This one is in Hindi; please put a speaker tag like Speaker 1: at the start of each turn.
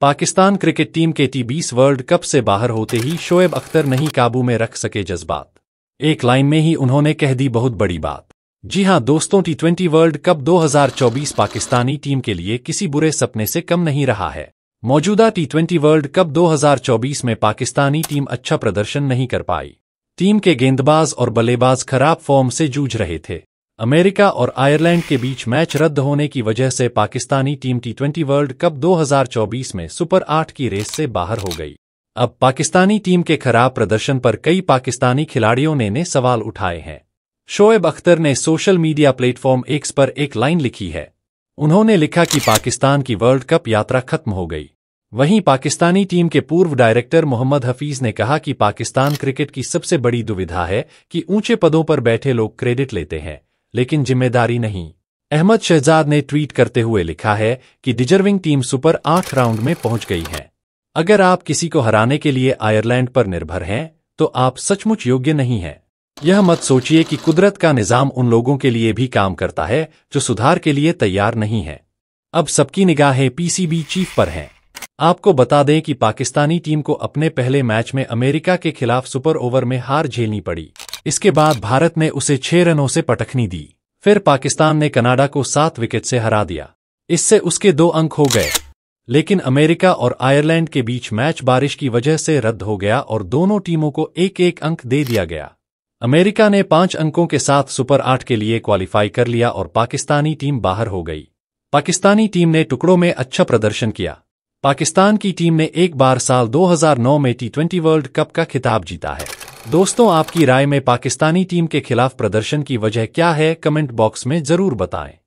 Speaker 1: पाकिस्तान क्रिकेट टीम के टी बीस वर्ल्ड कप से बाहर होते ही शोएब अख्तर नहीं काबू में रख सके जज्बात एक लाइन में ही उन्होंने कह दी बहुत बड़ी बात जी हां दोस्तों T twenty world cup 2024 Pakistani team के लिए किसी बुरे सपने से कम नहीं रहा है मौजूदा टी ट्वेंटी वर्ल्ड कप 2024 में पाकिस्तानी टीम अच्छा प्रदर्शन नहीं कर पाई टीम के गेंदबाज और बल्लेबाज खराब फॉर्म से जूझ रहे थे अमेरिका और आयरलैंड के बीच मैच रद्द होने की वजह से Pakistani team T world cup 2024 में सुपर आठ की रेस से बाहर हो गई अब पाकिस्तानी टीम के खराब प्रदर्शन पर कई पाकिस्तानी खिलाड़ियों ने, ने सवाल उठाए हैं शोएब अख्तर ने सोशल मीडिया प्लेटफॉर्म एक्स पर एक लाइन लिखी है उन्होंने लिखा कि पाकिस्तान की वर्ल्ड कप यात्रा खत्म हो गई वहीं पाकिस्तानी टीम के पूर्व डायरेक्टर मोहम्मद हफीज ने कहा कि पाकिस्तान क्रिकेट की सबसे बड़ी दुविधा है कि ऊंचे पदों पर बैठे लोग क्रेडिट लेते हैं लेकिन जिम्मेदारी नहीं अहमद शहजाद ने ट्वीट करते हुए लिखा है कि डिजर्विंग टीम सुपर आठ राउंड में पहुंच गई है अगर आप किसी को हराने के लिए आयरलैंड पर निर्भर हैं तो आप सचमुच योग्य नहीं हैं यह मत सोचिए कि कुदरत का निज़ाम उन लोगों के लिए भी काम करता है जो सुधार के लिए तैयार नहीं है अब सबकी निगाहें पीसीबी चीफ पर हैं आपको बता दें कि पाकिस्तानी टीम को अपने पहले मैच में अमेरिका के खिलाफ सुपर ओवर में हार झेलनी पड़ी इसके बाद भारत ने उसे छह रनों से पटखनी दी फिर पाकिस्तान ने कनाडा को सात विकेट से हरा दिया इससे उसके दो अंक हो गए लेकिन अमेरिका और आयरलैंड के बीच मैच बारिश की वजह से रद्द हो गया और दोनों टीमों को एक एक अंक दे दिया गया अमेरिका ने पांच अंकों के साथ सुपर आठ के लिए क्वालिफाई कर लिया और पाकिस्तानी टीम बाहर हो गई पाकिस्तानी टीम ने टुकड़ों में अच्छा प्रदर्शन किया पाकिस्तान की टीम ने एक बार साल 2009 में टी ट्वेंटी वर्ल्ड कप का खिताब जीता है दोस्तों आपकी राय में पाकिस्तानी टीम के खिलाफ प्रदर्शन की वजह क्या है कमेंट बॉक्स में ज़रूर बताएं